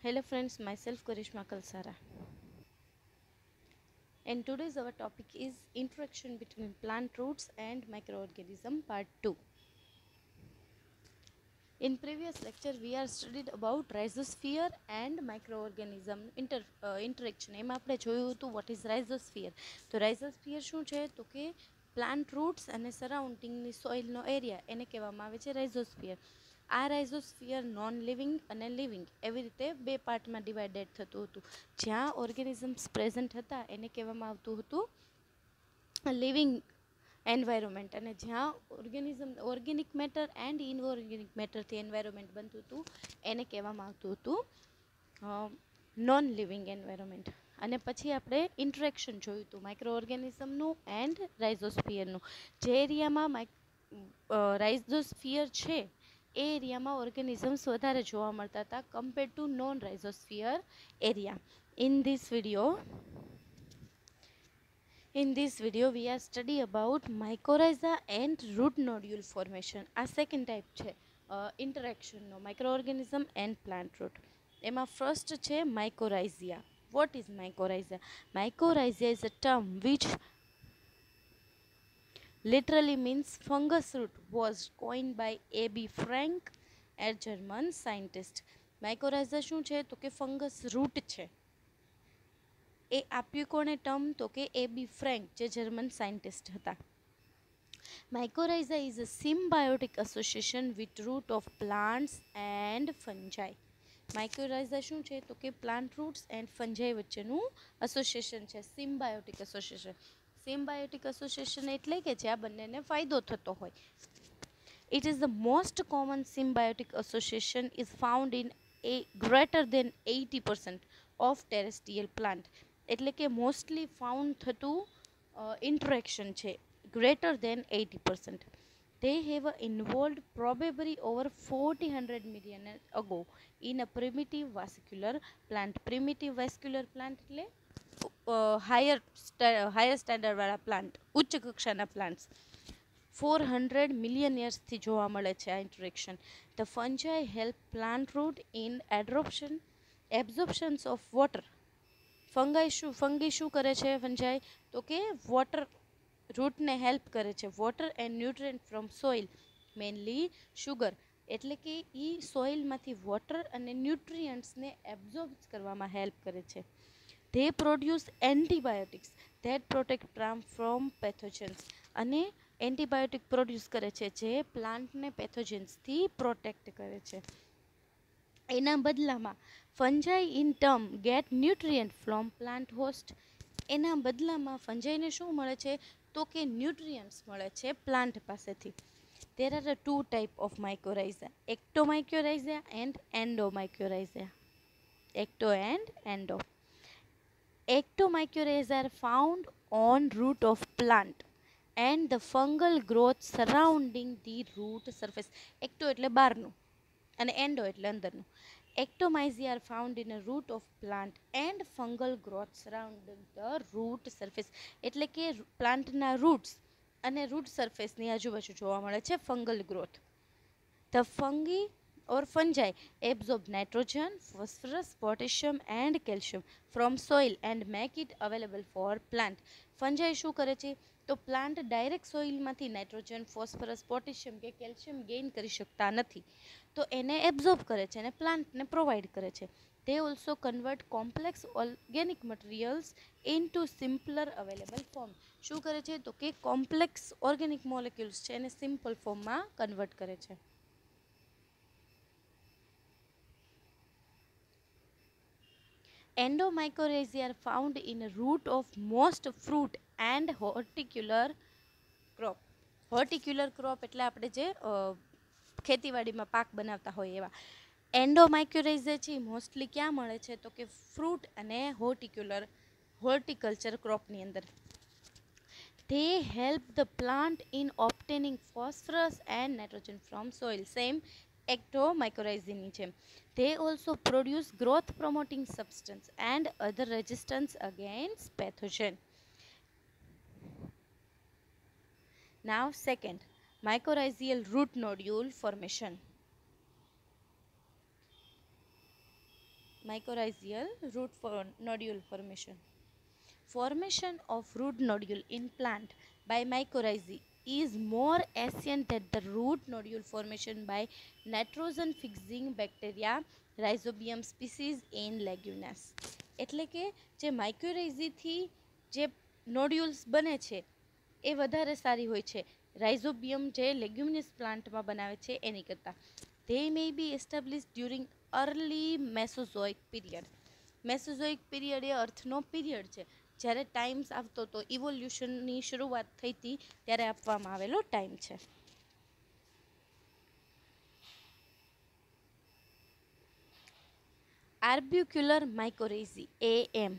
Hello friends, myself Karishma Kalsara. And today's our topic is interaction between plant roots and microorganism part 2. In previous lecture we are studied about rhizosphere and microorganism inter, uh, interaction. એમાં આપણે જોયું હતું what is rhizosphere. તો rhizosphere શું છે તો કે plant roots અને સરાઉન્ડિંગની સોઇલનો એરિયા એને કહેવામાં આવે છે રાઇઝોસ્ફિયર આ રાઇઝોસ્ફિયર નોન લિવિંગ અને લિવિંગ એવી રીતે બે પાર્ટમાં ડિવાઇડેડ થતું હતું જ્યાં ઓર્ગેનિઝમ્સ પ્રેઝન્ટ હતા એને કહેવામાં આવતું હતું લિવિંગ એન્વાયરમેન્ટ અને જ્યાં organism organic matter and inorganic મેટરથી એન્વાયરમેન્ટ બનતું હતું એને કહેવામાં આવતું હતું નોન લિવિંગ એન્વાયરમેન્ટ અને પછી આપણે ઇન્ટરેક્શન જોયું હતું માઇક્રો ઓર્ગેનિઝમનું એન્ડ રાઇઝોસ્ફિયરનું જે એરિયામાં માઇક રાઇઝોસ્ફિયર છે એ એરિયામાં ઓર્ગેનિઝમ્સ વધારે જોવા મળતા હતા compare to non rhizosphere area in this video In this video we are study about mycorrhiza and root nodule formation. આ સેકન્ડ ટાઈપ છે ઇન્ટરેક્શનનો micro organism and plant root એમાં ફર્સ્ટ છે mycorrhiza what is mycorrhiza mycorrhiza is a term which literally means fungus root was coined by A.B. Frank a German scientist mycorrhiza શું છે તો કે fungus route છે એ આપ્યું કોણે ટર્મ તો કે એ બી ફ્રેન્ક જે જર્મન સાયન્ટિસ્ટ હતા mycorrhiza is a symbiotic association with root of plants and fungi mycorrhiza શું છે તો કે પ્લાન્ટ રૂટ્સ એન્ડ ફંજાઈ વચ્ચેનું એસોસિએશન છે સિમ્બાયોટિક એસોસિએશન સિમ્બાયોટિક એસોસિએશન એટલે કે જ્યાં બંનેને ફાયદો થતો હોય it is the most common symbiotic association is found in a greater than eighty percent of terrestrial plant એટલે કે મોસ્ટલી ફાઉન્ડ થતું ઇન્ટરેક્શન છે greater than eighty percent they have probably over forty 1400 million ago in a primitive vascular plant primitive vascular plant એટલે higher higher સ્ટાન્ડર્ડવાળા plant ઉચ્ચ કક્ષાના plants four hundred million યર્સથી જોવા મળે છે આ interaction the fungi help plant route in adsorption absorptions of water fungi શું ફંગી શું કરે છે ફંજાઈ તો કે વોટર રૂટને હેલ્પ કરે છે water and nutrient from soil mainly sugar એટલે કે એ સોઇલમાંથી વોટર અને ન્યુટ્રિયન્ટ્સને એબ્ઝોર્બ કરવામાં હેલ્પ કરે છે they produce antibiotics that protect plant from pathogens અને એન્ટીબાયોટિક પ્રોડ્યુસ કરે છે જે પ્લાન્ટને પેથોજન્સથી પ્રોટેક્ટ કરે છે એના બદલામાં fungi in term get nutrient from plant host એના બદલામાં ફંજાઈને શું મળે છે તો કે ન્યુટ્રિયન્ટ્સ મળે છે પ્લાન્ટ પાસેથી there are two type of mycorrhiza ectomycorrhiza and endomycorrhiza ecto and endo Ectomycorrhizae are found on root of plant and the fungal growth surrounding the root surface. Ecto એટલે બહારનું અને endo એટલે અંદરનું. Ectomycorrhizae are found in a root of plant and fungal growth surrounding the root surface. એટલે કે પ્લાન્ટના roots અને root surface ની આજુબાજુ જોવા મળે છે fungal growth. The fungi or fungi absorb nitrogen, phosphorus, potassium and calcium from soil and make it available for plant. ફંજાઈ શું કરે છે તો પ્લાન્ટ ડાયરેક્ટ સોઇલમાંથી નાઇટ્રોજન ફોસ્ફરસ પોટેશિયમ કે કેલ્શિયમ ગેઇન કરી શકતા નથી તો એને એબ્ઝોર્બ કરે છે અને પ્લાન્ટને પ્રોવાઈડ કરે છે તે also convert complex organic materials into simpler available form શું કરે છે તો કે કોમ્પ્લેક્સ ઓર્ગેનિક મોલેક્યુલ્સ છે એને સિમ્પલ ફોર્મમાં કન્વર્ટ કરે છે endomycorrhizae are found in root of most fruit and horticular crop horticular crop એટલે આપણે જે ખેતીવાડીમાં પાક બનાવતા હોય એવા એન્ડોમાઇક્યુરાઇઝે છે મોસ્ટલી ક્યાં મળે છે તો કે ફ્રૂટ અને હોર્ટિક્યુલર હોર્ટિકલ્ચર ક્રોપની અંદર they help the plant in obtaining phosphorus and nitrogen from soil same ectomycorrhizae છે they also produce growth promoting substance and other resistance against pathogen now second mycorrhizal root nodule formation mycorrhizal root for nodule formation formation of root nodule in plant by mycorrhizae is more ancient than the root nodule formation by nitrogen fixing bacteria rhizobium species in legumes એટલે કે જે માઇક્યુરેઝીથી જે નોડ્યુલ્સ બને છે એ વધારે સારી હોય છે રાઇઝોબિયમ જે લેગ્યુમિનિસ પ્લાન્ટમાં બનાવે છે એની કરતાં they may be establish during early Mesozoic period Mesozoic period એ અર્થનો પીરિયડ છે જ્યારે ટાઈમ્સ આવતો તો ઇવોલ્યુશનની શરૂઆત થઈ હતી ત્યારે આપવામાં આવેલો ટાઈમ છે arbuscular mycorrhizae A M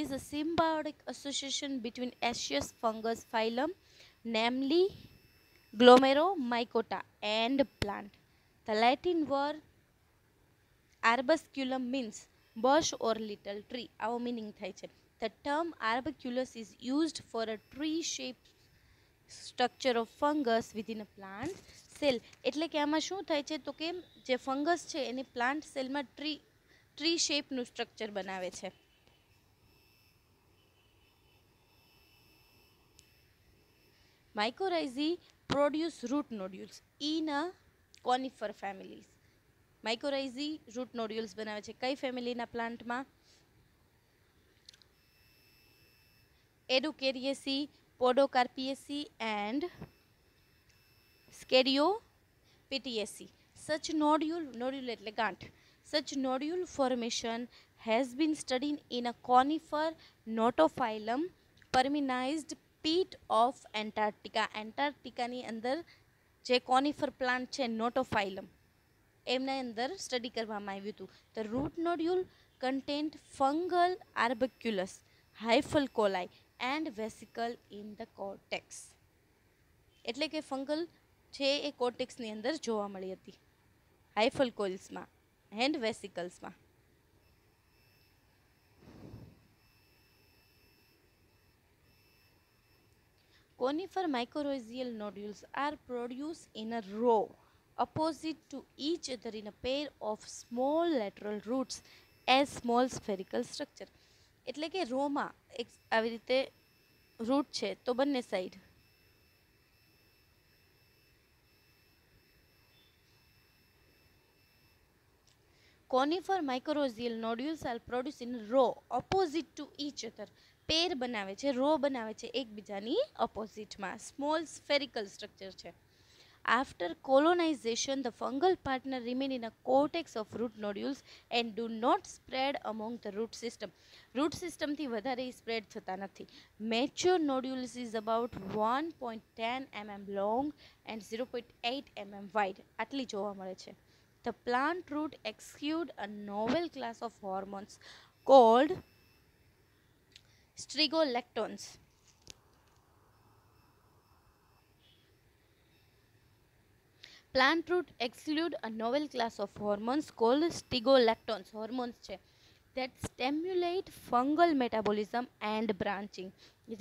is a symbiotic association between Asius fungus phylum, namely glomeromycota and plant. The Latin word arbusculum means bush or little tree આવો મિનિંગ થાય છે the term arbusculus is used for a tree shape structure of fungus within a plant cell એટલે કે આમાં શું થાય છે તો કે જે ફંગસ છે એને પ્લાન્ટ સેલમાં ટ્રી ટ્રી શેપનું સ્ટ્રક્ચર બનાવે છે mycorrhizae produce root nodules in a conifer families mycorrhizae root nodules બનાવે છે કઈ ફેમિલીના પ્લાન્ટમાં એડુકેરિયેસી પોડોકાર્પિયેસી એન્ડ સ્કેડિયો પીટીએસી સચ નોડ્યુલ નોડ્યુલ એટલે ગાંઠ such nodule formation has been studied in a conifer Notophytum permineralized peat of Antarctica એન્ટાર્ટિકાની અંદર જે કોનિફર પ્લાન્ટ છે નોટોફાઇલમ એમના અંદર સ્ટડી કરવામાં આવ્યું હતું the root nodule content fungal arbusculus hyphal coils and vesicle in the cortex એટલે કે ફંગલ છે એ કોટેક્સની અંદર જોવા મળી હતી હાઇફલ કોઇલ્સમાં હેન્ડ વેસિકલ્સમાં conifer mycorrhizal nodules are produce in a row opposite to each other in a pair of small lateral roots as small spherical structure એટલે કે રોમાં એક આવી રીતે રૂટ છે તો બંને side conifer mycorrhizal nodule are produce in row opposite to each other pair બનાવે છે રો બનાવે છે એકબીજાની ઓપોઝિટમાં સ્મોલ સ્ફેરિકલ સ્ટ્રક્ચર છે after colonization, the fungal partner remain in a cortex of root nodules and do not spread among the root system. Root system thi vadare spread thatanathi. Mature nodules is about 1.10 mm long and 0.8 mm wide. Atli jova mareche. The plant root exude a novel class of hormones called strigolactones. Plant root exude a novel class of hormones called strigolactones hormones છે that stimulate fungal metabolism and branching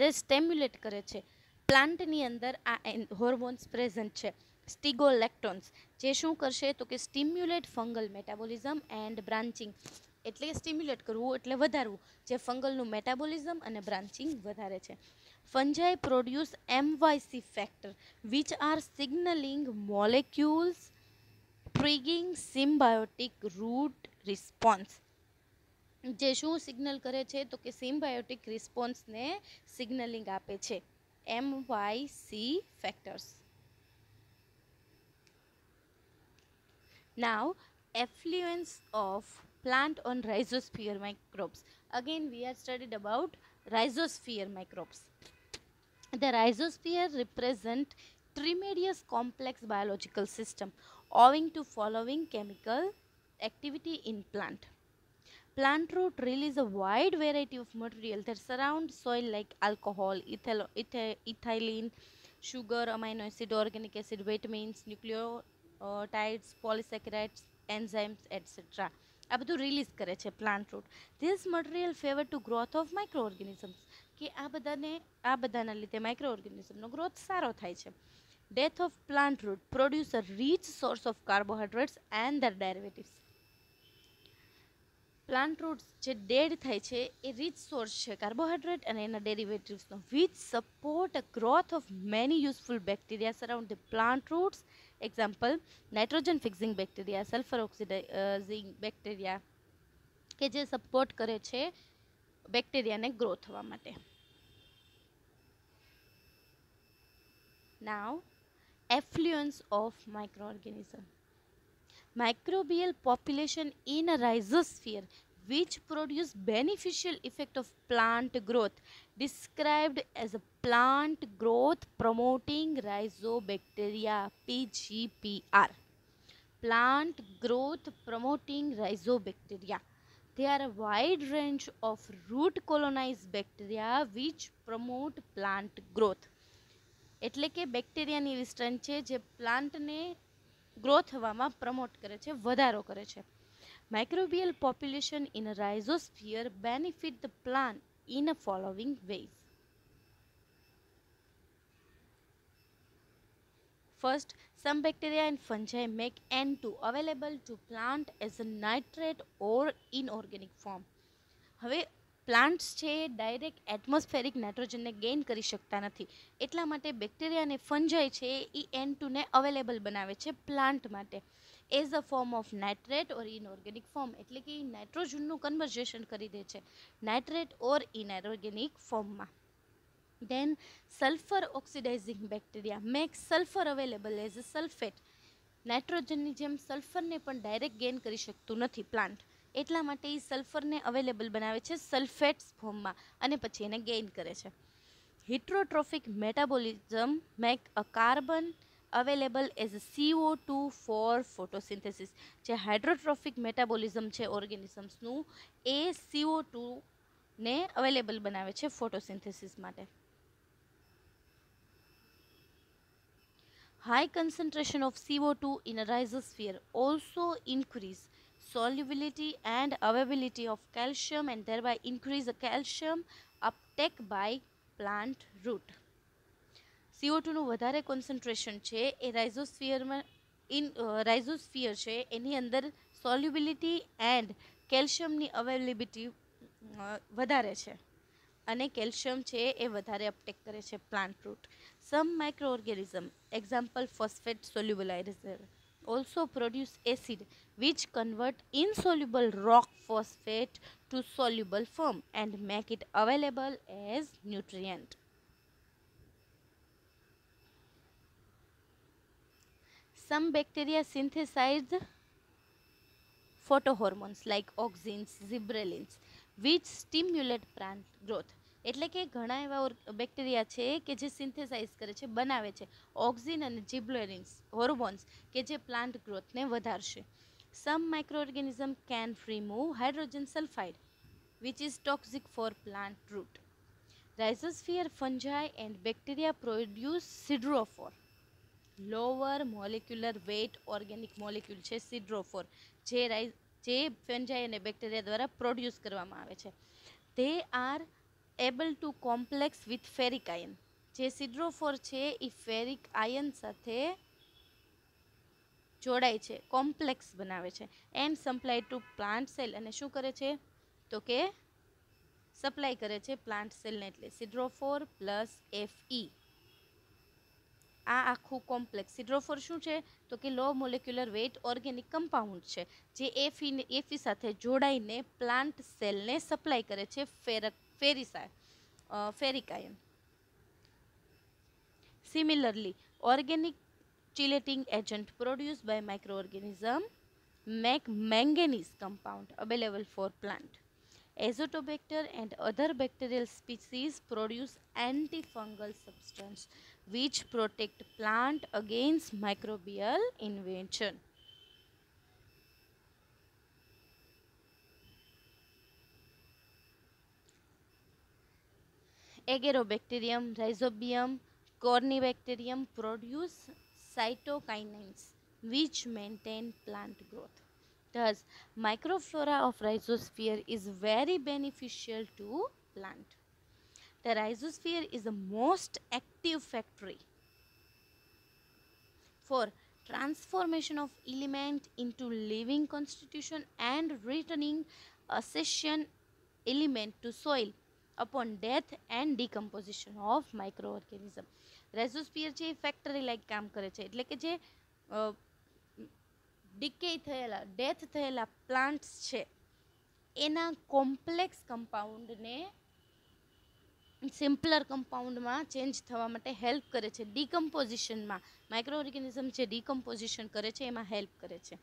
જે stimulate કરે છે પ્લાન્ટની અંદર આ hormones present છે સ્ટિગોલેક્ટોન્સ જે શું કરશે તો કે stimulate fungal metabolism and branching એટલે સ્ટિમ્યુલેટ કરવું એટલે વધારવું જે ફંગલનું મેટાબોલિઝમ અને બ્રાન્ચિંગ વધારે છે fungi produce MYC factor which are signaling molecules triggering symbiotic root response જે શું સિગ્નલ કરે છે તો કે સિમ્બાયોટિક રિસ્પોન્સને સિગ્નલિંગ આપે છે M Y C factors now effluence of plant on rhizosphere microbes again we have studied about rhizosphere microbes The rhizosphere represent tremendous complex biological system owing to following chemical activity in plant. Plant root release a wide variety of material that surround soil like alcohol, ethyl, ethylene, sugar, amino acid, organic acid, vitamins, nucleotides, polysaccharides, enzymes, etc. આ release release plant root. This material favor to growth of microorganisms. કે આ બધાને આ બધાના લીધે micro ઓર્ગેનિઝમનો growth સારો થાય છે death of plant root produce a rich source of carbohydrates and other derivatives plant roots જે ડેડ થાય છે એ રીચ સોર્સ છે કાર્બોહાઈડ્રેટ અને એના ડેરિવેટિવ્સનો which support a growth of many useful bacteria surround the plant roots example nitrogen fixing bacteria sulphur oxidising bacteria કે જે સપોર્ટ કરે છે બેક્ટેરિયાને ગ્રો થવા માટે નાવ effluence of microorganism. Microbial population in a rhizosphere which produce beneficial effect of plant growth described as a plant growth promoting rhizobacteria PGPR. Plant growth promoting rhizobacteria. There are a wide range of root colonized bacteria which promote plant growth એટલે કે બેક્ટેરિયાની વિસ્તરણ છે જે પ્લાન્ટને growth થવામાં promote કરે છે વધારો કરે છે microbial population in rhizosphere benefit the plant in a following ways first Some bacteria and fungi make N2 available to plant as a nitrate or inorganic form. હવે પ્લાન્ટ્સ છે ડાયરેક્ટ એટમોસ્ફેરિક નાઇટ્રોજનને gain કરી શકતા નથી એટલા માટે bacteria અને ફંજાઈ છે એ એન ટુને અવેલેબલ બનાવે છે પ્લાન્ટ માટે as a form of nitrate or inorganic form એટલે કે એ નાઇટ્રોજનનું કન્વર્ઝેશન કરી દે છે નાઇટ્રેટ ઓર ઇનઓર્ગેનિક ફોર્મમાં Then sulfur oxidizing bacteria makes sulfur available as a sulfate. નાઇટ્રોજનની જેમ સલ્ફરને પણ ડાયરેક્ટ ગેઇન કરી શકતું નથી પ્લાન્ટ એટલા માટે એ સલ્ફરને અવેલેબલ બનાવે છે સલ્ફેટ્સ ફોર્મમાં અને પછી એને ગેઇન કરે છે heterotrophic metabolism make a carbon available as C O two for photosynthesis જે હાઇડ્રોટ્રોફિક મેટાબોલિઝમ છે ઓર્ગેનિઝમ્સનું એ સીઓ ટુને અવેલેબલ બનાવે છે ફોટોસિન્થેસિસ માટે High concentration of CO2 in a rhizosphere also increase solubility and availability of calcium and thereby increase the calcium uptake by plant root. સીઓટુનું વધારે concentration છે એ રાઇઝોસ્ફિયરમાં in રાઇઝોસ્ફિયર છે એની અંદર solubility and કેલ્શિયમની availability વધારે છે અને કેલ્શિયમ છે એ વધારે અપટેક કરે છે plant root Some microorganisms, example phosphate solubilizer, also produce acid which convert insoluble rock phosphate to soluble form and make it available as nutrient. Some bacteria synthesize photohormones like auxins, gibberellins which stimulate plant growth. એટલે કે ઘણા એવા bacteria છે કે જે synthesise કરે છે બનાવે છે ઓક્સિન અને જીબ્લોરિન્સ હોર્મોન્સ કે જે પ્લાન્ટ ગ્રોથને વધારશે some microorganism can remove hydrogen sulphide which is toxic for plant root rhizosphere fungi and bacteria produce siderophore lower molecular weight organic molecule છે સિડ્રોફોર જે રાઇઝ જે ફંજાઈ અને બેક્ટેરિયા દ્વારા પ્રોડ્યુસ કરવામાં આવે છે તે are able to complex with ferric ion જે સિડ્રોફોર છે એ ફેરિક આયન સાથે જોડાય છે કોમ્પ્લેક્સ બનાવે છે and supply to plant cell અને શું કરે છે તો કે સપ્લાય કરે છે પ્લાન્ટ સેલને એટલે સિડ્રોફોર પ્લસ એફઈ આ આખું કોમ્પ્લેક્સ સિડ્રોફોર શું છે તો કે low molecular weight organic compound છે જે એફઈને એફી સાથે જોડાઈને પ્લાન્ટ સેલને સપ્લાય કરે છે ferric Ferici, uh, Ferici. Similarly, organic chelating agent produced by microorganism make manganese compound available for plant. Azotobacter and other bacterial species produce antifungal substance which protect plant against microbial invasion. Agarobacterium, rhizobium, cornibacterium produce cytokinins which maintain plant growth. Thus, microflora of rhizosphere is very beneficial to plant. The rhizosphere is the most active factory for transformation of element into living constitution and returning accession element to soil upon death and and of microorganism rhizosphere છે એ factory like કામ કરે છે એટલે કે જે decay થયેલા death થયેલા પ્લાન્ટ્સ છે એના કોમ્પ્લેક્સ કમ્પાઉન્ડને સિમ્પલર કમ્પાઉન્ડમાં ચેન્જ થવા માટે હેલ્પ કરે છે ડિકમ્પોઝિશનમાં માઇક્રો ઓર્ગેનિઝમ જે ડીકમ્પોઝિશન કરે છે એમાં હેલ્પ કરે છે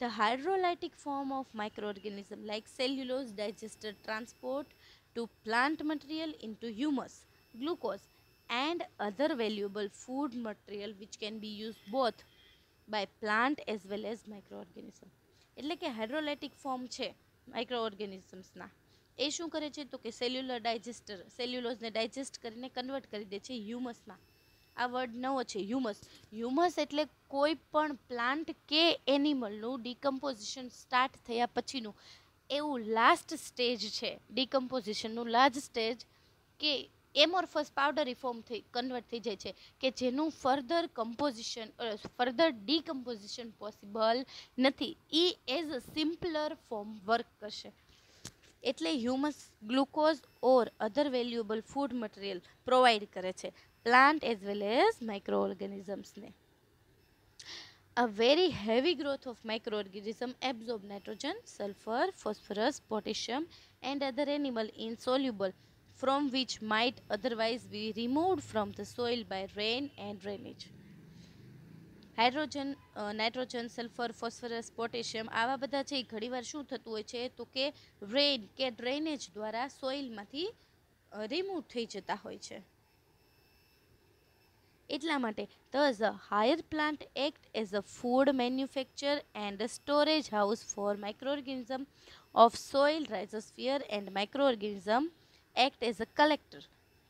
the hydrolytic form of microorganism like cellulose digester transport to plant material into humus, glucose and other valuable food material which can be used both by plant as well as microorganism એટલે કે હાઇડ્રોલેટિક form છે માઇક્રોઓર્ગેનિઝમ્સના એ શું કરે છે તો કે cellular digester સેલ્યુલોઝને digest કરીને કન્વર્ટ કરી દે છે હ્યુમસમાં આ વર્ડ નવો છે હ્યુમસ હ્યુમસ એટલે કોઈ પણ પ્લાન્ટ કે એનિમલનું ડિકમ્પોઝિશન સ્ટાર્ટ થયા પછીનું એવું લાસ્ટ સ્ટેજ છે ડિકમ્પોઝિશનનું લાસ્ટ સ્ટેજ કે એમોર્ફસ પાવડર ફોર્મ થઈ કન્વર્ટ થઈ જાય છે કે જેનું further composition further decomposition possible નથી એ as a simpler form work કરશે એટલે humus glucose or other valuable food material provide કરે છે પ્લાન્ટ એઝ વેલ એઝ માઇક્રો ઓર્ગેનિઝમ્સને A very heavy growth of microorganism absorb nitrogen, sulfur, phosphorus, potassium and other animal insoluble from which might otherwise be removed from the soil by rain and drainage. Hydrogen nitrogen sulphur phosphorus potassium આવા બધા છે એ ઘણીવાર શું થતું હોય છે તો કે રેન કે ડ્રેનેજ દ્વારા સોઇલમાંથી રિમૂવ થઈ જતા હોય છે એટલા માટે thus a higher plant act as a food manufacture and storage house for microorganism of soil rhizosphere and microorganism act as a collector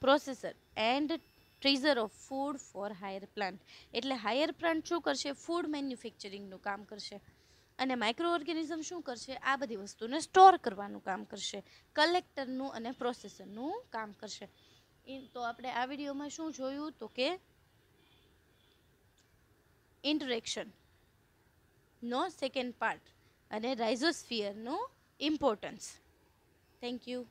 processor and treasure of food for higher plant એટલે higher plant શું કરશે food મેન્યુફેક્ચરિંગનું કામ કરશે અને micro organism શું કરશે આ બધી વસ્તુને સ્ટોર કરવાનું કામ કરશે કલેક્ટરનું અને પ્રોસેસરનું કામ કરશે તો આપણે આ વિડીયોમાં શું જોયું તો કે interaction no second part And rhizosphere. No importance. Thank you.